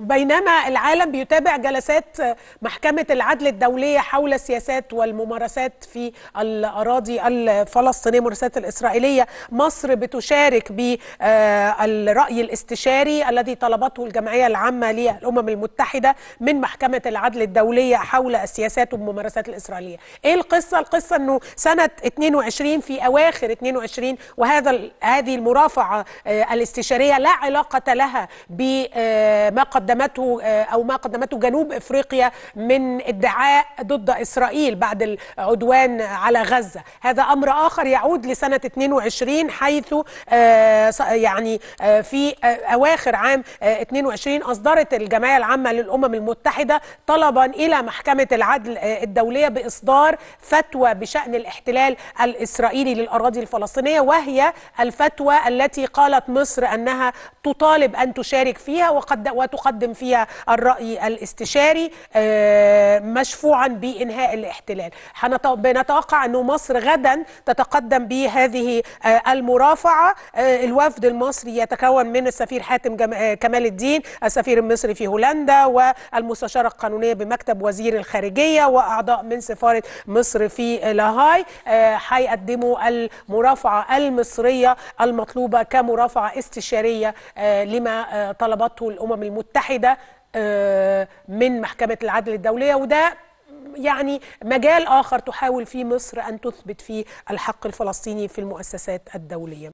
بينما العالم بيتابع جلسات محكمة العدل الدولية حول السياسات والممارسات في الأراضي الفلسطينية الممارسات الإسرائيلية مصر بتشارك بالرأي الاستشاري الذي طلبته الجمعية العامة للأمم المتحدة من محكمة العدل الدولية حول السياسات والممارسات الإسرائيلية إيه القصة؟ القصة أنه سنة 22 في أواخر 22 وهذا هذه المرافعة آه، الاستشارية لا علاقة لها بما قد قدمته آه، او ما قدمته جنوب افريقيا من ادعاء ضد اسرائيل بعد العدوان على غزه، هذا امر اخر يعود لسنه 22 حيث آه، يعني آه، في اواخر عام 22 اصدرت الجمعيه العامه للامم المتحده طلبا الى محكمه العدل الدوليه باصدار فتوى بشان الاحتلال الاسرائيلي للاراضي الفلسطينيه وهي الفتوى التي قالت مصر انها تطالب أن تشارك فيها وقد وتقدم فيها الرأي الاستشاري آه، مشفوعا بإنهاء الاحتلال بنتوقع أن مصر غدا تتقدم بهذه آه، المرافعة آه، الوفد المصري يتكون من السفير حاتم كمال الدين السفير المصري في هولندا والمستشارة القانونية بمكتب وزير الخارجية وأعضاء من سفارة مصر في لاهاي هيقدموا المرافعة المصرية المطلوبة كمرافعة استشارية آه، لما آه، طلبته الامم المتحده آه، من محكمه العدل الدوليه وده يعني مجال اخر تحاول فيه مصر ان تثبت فيه الحق الفلسطيني في المؤسسات الدوليه